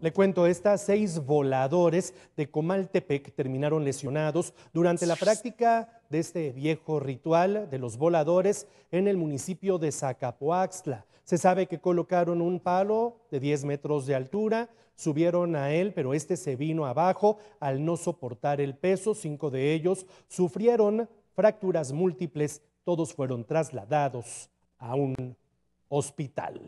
Le cuento esta, seis voladores de Comaltepec terminaron lesionados durante la práctica de este viejo ritual de los voladores en el municipio de Zacapoaxtla. Se sabe que colocaron un palo de 10 metros de altura, subieron a él, pero este se vino abajo al no soportar el peso. Cinco de ellos sufrieron fracturas múltiples, todos fueron trasladados a un hospital.